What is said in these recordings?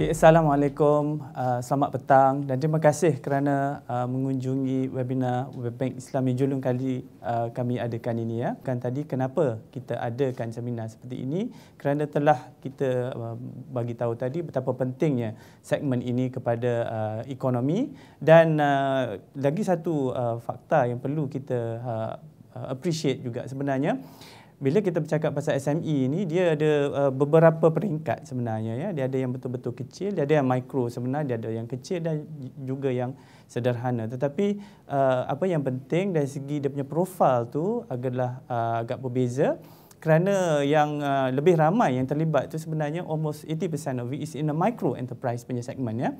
Okay, Assalamualaikum, uh, selamat petang dan terima kasih kerana uh, mengunjungi webinar Webbank Islam yang julung kali uh, kami adakan ini. Ya. Kan tadi kenapa kita adakan seminar seperti ini kerana telah kita uh, bagi tahu tadi betapa pentingnya segmen ini kepada uh, ekonomi dan uh, lagi satu uh, fakta yang perlu kita uh, appreciate juga sebenarnya bila kita bercakap pasal SME ini dia ada uh, beberapa peringkat sebenarnya ya dia ada yang betul-betul kecil dia ada yang mikro sebenarnya dia ada yang kecil dan juga yang sederhana tetapi uh, apa yang penting dari segi dia punya profil tu agaklah uh, agak berbeza kerana yang uh, lebih ramai yang terlibat tu sebenarnya almost 80% of it is in the micro enterprise punya segmen ya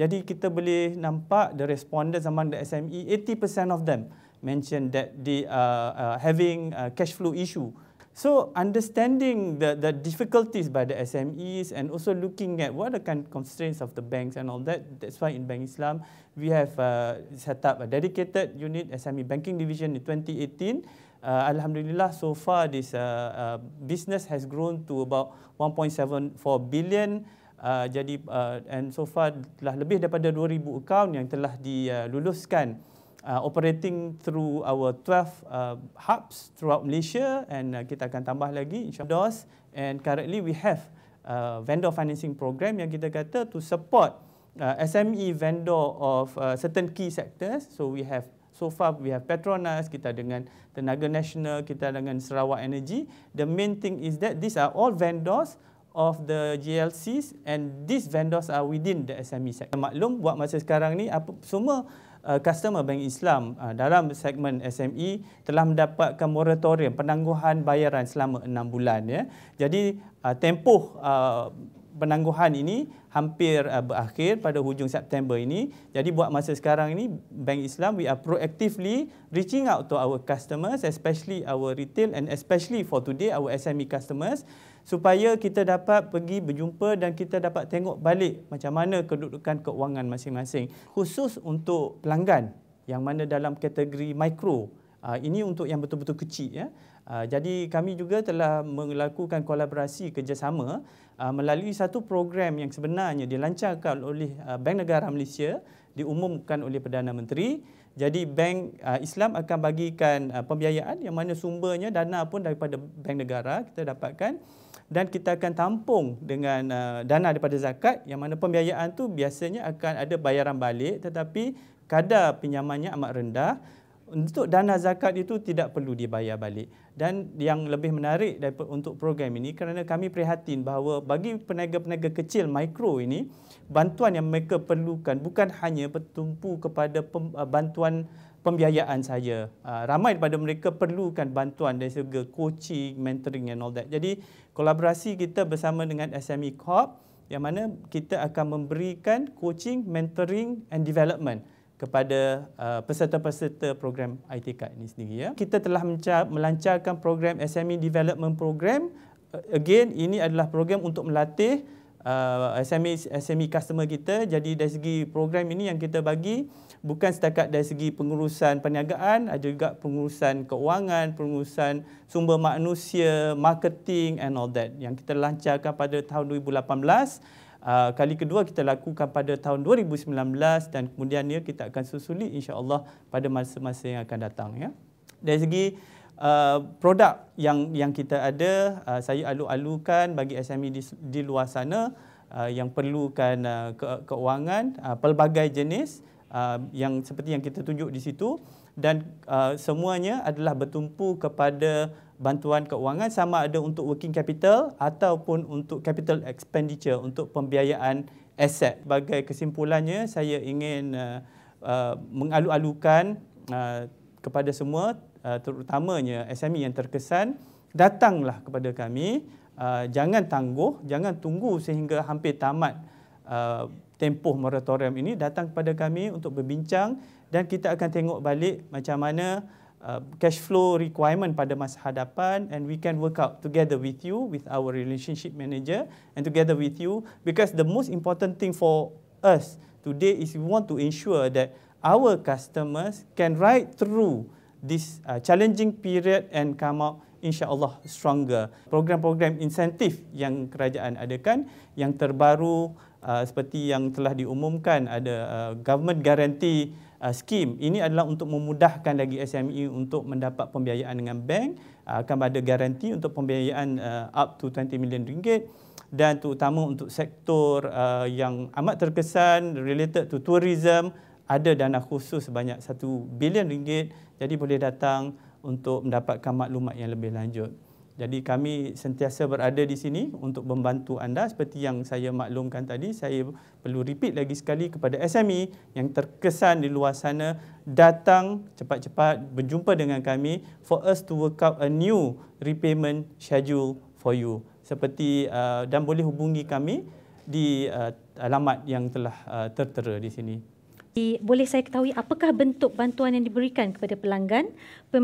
jadi kita boleh nampak the respondents among the SME 80% of them mentioned that they uh, uh, having a cash flow issue. So understanding the, the difficulties by the SMEs and also looking at what are the kind of constraints of the banks and all that, that's why in Bank Islam, we have uh, set up a dedicated unit, SME Banking Division in 2018. Uh, Alhamdulillah, so far this uh, uh, business has grown to about 1.74 billion. Uh, jadi, uh, and so far telah lebih daripada 2,000 account yang telah diluluskan. Uh, uh, operating through our 12 uh, hubs throughout Malaysia and uh, kita akan tambah lagi insyaAllah. And currently we have uh, vendor financing program yang kita kata to support uh, SME vendor of uh, certain key sectors. So we have so far we have Petronas, kita dengan Tenaga Nasional, kita dengan Sarawak Energy. The main thing is that these are all vendors of the GLCs and these vendors are within the SME sector. Maklum buat masa sekarang ni apa semua uh, customer bank Islam uh, dalam segmen SME telah mendapatkan moratorium penangguhan bayaran selama 6 bulan ya. Jadi uh, tempoh penangguhan ini hampir uh, berakhir pada hujung September ini. Jadi buat masa sekarang ini Bank Islam we are proactively reaching out to our customers especially our retail and especially for today our SME customers supaya kita dapat pergi berjumpa dan kita dapat tengok balik macam mana kedudukan keuangan masing-masing khusus untuk pelanggan yang mana dalam kategori mikro uh, ini untuk yang betul-betul kecil ya. Ah, jadi kami juga telah melakukan kolaborasi kerjasama ah, melalui satu program yang sebenarnya dilancarkan oleh ah, Bank Negara Malaysia diumumkan oleh Perdana Menteri. Jadi Bank Islam akan bagikan pembiayaan yang mana sumbernya dana pun daripada Bank Negara kita dapatkan dan kita akan tampung dengan dana daripada zakat yang mana pembiayaan tu biasanya akan ada bayaran balik tetapi kadar pinjamannya amat rendah untuk dana zakat itu tidak perlu dibayar balik. Dan yang lebih menarik untuk program ini kerana kami prihatin bahawa bagi peniaga-peniaga kecil mikro ini bantuan yang mereka perlukan bukan hanya bertumpu kepada uh, bantuan pembiayaan saja. Uh, ramai daripada mereka perlukan bantuan dari segi coaching, mentoring and all that. Jadi kolaborasi kita bersama dengan SME Corp yang mana kita akan memberikan coaching, mentoring and development kepada uh, peserta-peserta program IT Card ini sendiri. Ya. Kita telah melancarkan program SME Development Program. Uh, again, ini adalah program untuk melatih Uh, SME SME customer kita. Jadi dari segi program ini yang kita bagi bukan setakat dari segi pengurusan perniagaan, ada juga pengurusan keuangan, pengurusan sumber manusia, marketing and all that yang kita lancarkan pada tahun 2018. Uh, kali kedua kita lakukan pada tahun 2019 dan kemudiannya kita akan susuli insyaallah pada masa-masa yang akan datang ya. Dari segi Uh, produk yang yang kita ada uh, saya alu-alukan bagi SME di, di luar sana uh, yang perlukan uh, ke, keuangan uh, pelbagai jenis uh, yang seperti yang kita tunjuk di situ dan uh, semuanya adalah bertumpu kepada bantuan keuangan sama ada untuk working capital ataupun untuk capital expenditure untuk pembiayaan aset. Sebagai kesimpulannya saya ingin uh, uh, mengalu-alukan uh, kepada semua Eh, terutamanya SME yang terkesan, datanglah kepada kami. Eh, jangan tangguh, jangan tunggu sehingga hampir tamat eh, tempoh moratorium ini. Datang kepada kami untuk berbincang dan kita akan tengok balik macam mana cash flow requirement pada masa hadapan and we can work out together with you with our relationship manager and together with you because the most important thing for us today is we want to ensure that our customers can ride through this uh, challenging period and come out insyaallah stronger program-program insentif yang kerajaan adakan yang terbaru uh, seperti yang telah diumumkan ada uh, government guarantee uh, scheme ini adalah untuk memudahkan lagi SME untuk mendapat pembiayaan dengan bank uh, akan ada garanti untuk pembiayaan uh, up to 20 million ringgit dan terutama untuk sektor uh, yang amat terkesan related to tourism ada dana khusus sebanyak 1 bilion ringgit jadi boleh datang untuk mendapatkan maklumat yang lebih lanjut. Jadi kami sentiasa berada di sini untuk membantu anda seperti yang saya maklumkan tadi saya perlu repeat lagi sekali kepada SME yang terkesan di luar sana datang cepat-cepat berjumpa dengan kami for us to work out a new repayment schedule for you seperti uh, dan boleh hubungi kami di uh, alamat yang telah uh, tertera di sini. Jadi, boleh saya ketahui apakah bentuk bantuan yang diberikan kepada pelanggan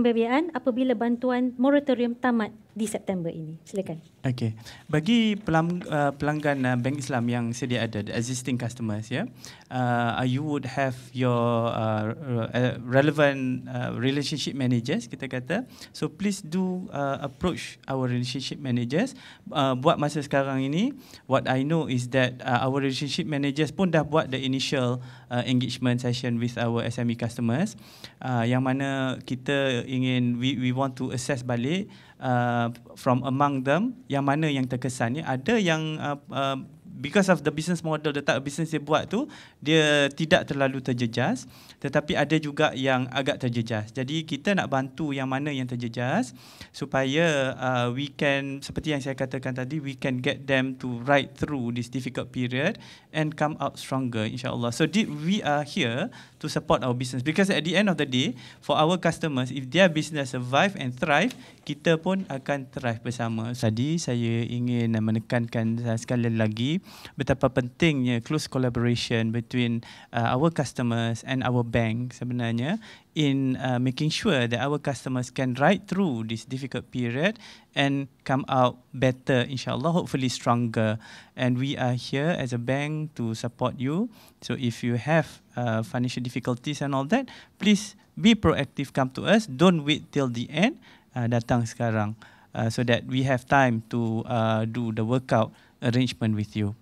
pembiayaan apabila bantuan moratorium tamat di September ini. Silakan. Okey. Bagi uh, pelanggan uh, Bank Islam yang sedia ada the existing customers ya. Yeah, uh, you would have your uh, uh, relevant uh, relationship managers kita kata. So please do uh, approach our relationship managers uh, buat masa sekarang ini what I know is that uh, our relationship managers pun dah buat the initial uh, engagement session with our SME customers uh, yang mana kita ingin we we want to assess balik uh, from among them yang mana yang terkesannya ada yang uh, uh, because of the business model the business dia buat tu dia tidak terlalu terjejas tetapi ada juga yang agak terjejas jadi kita nak bantu yang mana yang terjejas supaya uh, we can seperti yang saya katakan tadi we can get them to ride through this difficult period and come out stronger insyaallah so did we are here to support our business because at the end of the day for our customers if their business survive and thrive kita pun akan thrive bersama jadi saya ingin menekankan sekali lagi betapa pentingnya close collaboration between uh, our customers and our bank sebenarnya in uh, making sure that our customers can ride through this difficult period and come out better insyaallah hopefully stronger and we are here as a bank to support you so if you have uh, financial difficulties and all that please be proactive come to us don't wait till the end uh, datang sekarang uh, so that we have time to uh, do the workout arrangement with you.